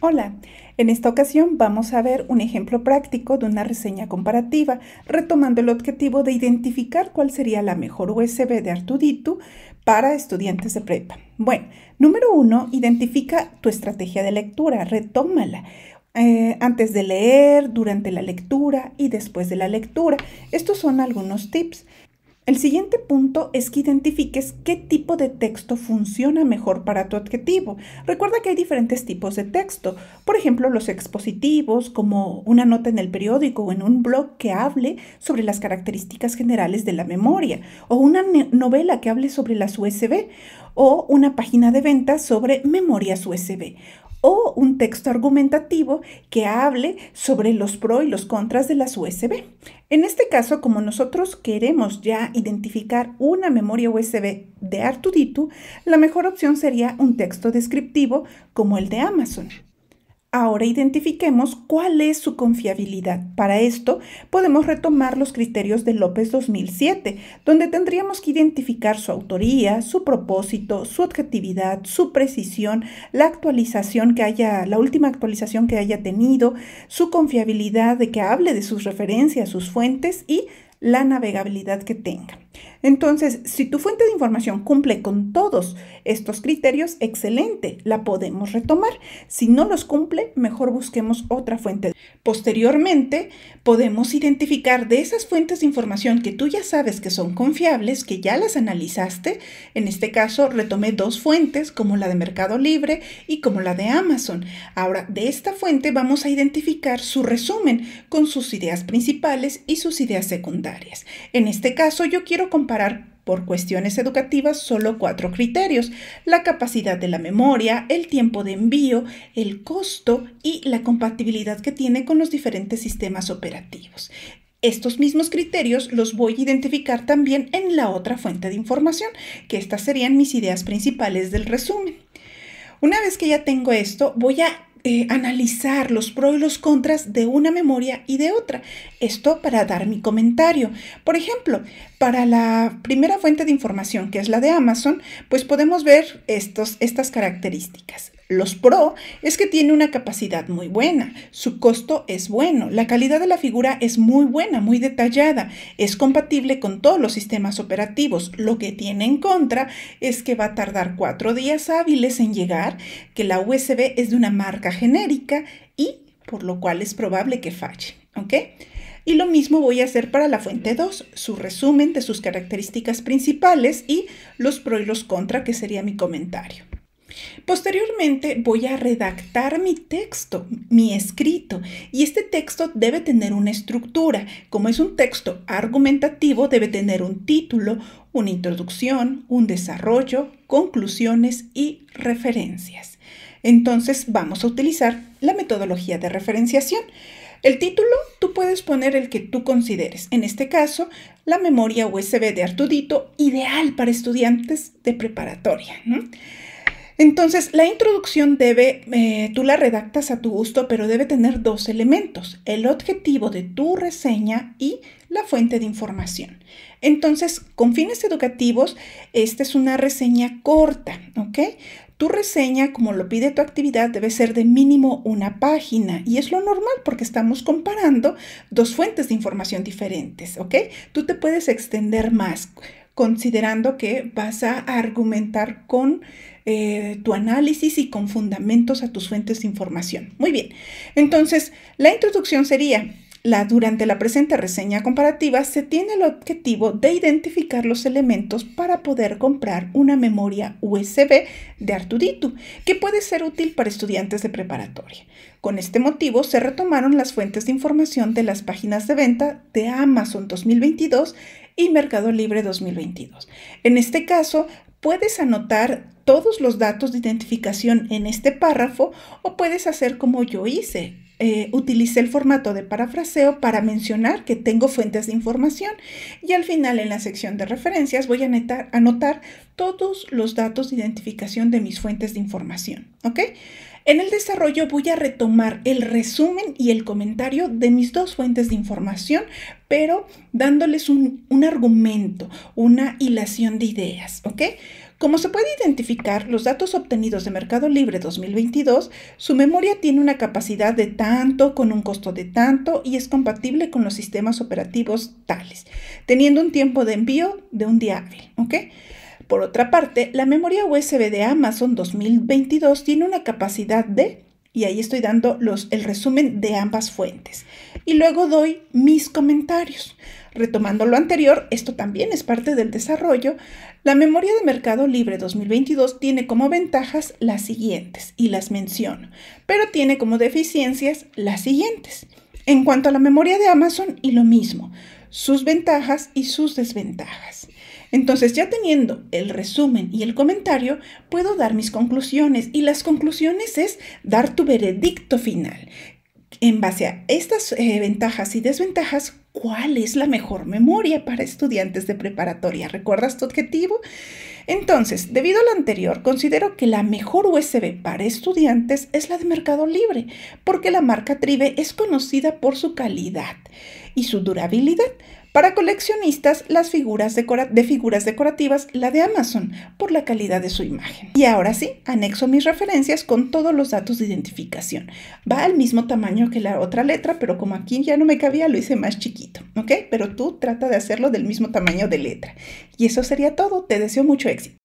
Hola, en esta ocasión vamos a ver un ejemplo práctico de una reseña comparativa, retomando el objetivo de identificar cuál sería la mejor USB de Artuditu para estudiantes de prepa. Bueno, número uno, identifica tu estrategia de lectura, retómala. Eh, antes de leer, durante la lectura y después de la lectura. Estos son algunos tips. El siguiente punto es que identifiques qué tipo de texto funciona mejor para tu adjetivo. Recuerda que hay diferentes tipos de texto. Por ejemplo, los expositivos, como una nota en el periódico o en un blog que hable sobre las características generales de la memoria, o una novela que hable sobre las USB, o una página de ventas sobre memorias USB, o un texto argumentativo que hable sobre los pros y los contras de las USB. En este caso, como nosotros queremos ya identificar una memoria USB de Artuditu, la mejor opción sería un texto descriptivo como el de Amazon. Ahora identifiquemos cuál es su confiabilidad. Para esto podemos retomar los criterios de López 2007, donde tendríamos que identificar su autoría, su propósito, su objetividad, su precisión, la actualización que haya, la última actualización que haya tenido, su confiabilidad de que hable de sus referencias, sus fuentes y la navegabilidad que tenga. Entonces, si tu fuente de información cumple con todos estos criterios, excelente, la podemos retomar. Si no los cumple, mejor busquemos otra fuente. Posteriormente, podemos identificar de esas fuentes de información que tú ya sabes que son confiables, que ya las analizaste. En este caso, retomé dos fuentes, como la de Mercado Libre y como la de Amazon. Ahora, de esta fuente vamos a identificar su resumen con sus ideas principales y sus ideas secundarias. En este caso, yo quiero comparar por cuestiones educativas solo cuatro criterios, la capacidad de la memoria, el tiempo de envío, el costo y la compatibilidad que tiene con los diferentes sistemas operativos. Estos mismos criterios los voy a identificar también en la otra fuente de información, que estas serían mis ideas principales del resumen. Una vez que ya tengo esto, voy a eh, analizar los pros y los contras de una memoria y de otra. Esto para dar mi comentario. Por ejemplo, para la primera fuente de información, que es la de Amazon, pues podemos ver estos, estas características. Los pro es que tiene una capacidad muy buena, su costo es bueno, la calidad de la figura es muy buena, muy detallada, es compatible con todos los sistemas operativos. Lo que tiene en contra es que va a tardar cuatro días hábiles en llegar, que la USB es de una marca genérica y por lo cual es probable que falle. ¿ok? Y lo mismo voy a hacer para la fuente 2, su resumen de sus características principales y los pro y los contra, que sería mi comentario. Posteriormente voy a redactar mi texto, mi escrito, y este texto debe tener una estructura. Como es un texto argumentativo, debe tener un título, una introducción, un desarrollo, conclusiones y referencias. Entonces vamos a utilizar la metodología de referenciación. El título tú puedes poner el que tú consideres. En este caso, la memoria USB de Artudito, ideal para estudiantes de preparatoria. Entonces, la introducción debe, eh, tú la redactas a tu gusto, pero debe tener dos elementos, el objetivo de tu reseña y la fuente de información. Entonces, con fines educativos, esta es una reseña corta, ¿ok? Tu reseña, como lo pide tu actividad, debe ser de mínimo una página y es lo normal porque estamos comparando dos fuentes de información diferentes, ¿ok? Tú te puedes extender más considerando que vas a argumentar con eh, tu análisis y con fundamentos a tus fuentes de información. Muy bien, entonces la introducción sería, la, durante la presente reseña comparativa se tiene el objetivo de identificar los elementos para poder comprar una memoria USB de Artuditu, que puede ser útil para estudiantes de preparatoria. Con este motivo se retomaron las fuentes de información de las páginas de venta de Amazon 2022 y Mercado Libre 2022. En este caso, puedes anotar todos los datos de identificación en este párrafo o puedes hacer como yo hice. Eh, utilicé el formato de parafraseo para mencionar que tengo fuentes de información y al final en la sección de referencias voy a anotar, anotar todos los datos de identificación de mis fuentes de información. ¿Ok? En el desarrollo voy a retomar el resumen y el comentario de mis dos fuentes de información, pero dándoles un, argumento, una hilación de ideas, ¿ok? Como se puede identificar, los datos obtenidos de Mercado Libre 2022, su memoria tiene una capacidad de tanto, con un costo de tanto y es compatible con los sistemas operativos tales, teniendo un tiempo de envío de un día hábil. Por otra parte, la memoria USB de Amazon 2022 tiene una capacidad de, y ahí estoy dando los, el resumen de ambas fuentes, y luego doy mis comentarios. Retomando lo anterior, esto también es parte del desarrollo, la memoria de Mercado Libre 2022 tiene como ventajas las siguientes, y las menciono, pero tiene como deficiencias las siguientes. En cuanto a la memoria de Amazon, y lo mismo, sus ventajas y sus desventajas. Entonces, ya teniendo el resumen y el comentario, puedo dar mis conclusiones y las conclusiones es dar tu veredicto final. En base a estas eh, ventajas y desventajas, ¿cuál es la mejor memoria para estudiantes de preparatoria? ¿Recuerdas tu objetivo? Entonces, debido a lo anterior, considero que la mejor USB para estudiantes es la de Mercado Libre, porque la marca Tribe es conocida por su calidad y su durabilidad, para coleccionistas, las figuras de figuras decorativas, la de Amazon, por la calidad de su imagen. Y ahora sí, anexo mis referencias con todos los datos de identificación. Va al mismo tamaño que la otra letra, pero como aquí ya no me cabía, lo hice más chiquito, ¿ok? Pero tú trata de hacerlo del mismo tamaño de letra. Y eso sería todo. Te deseo mucho éxito.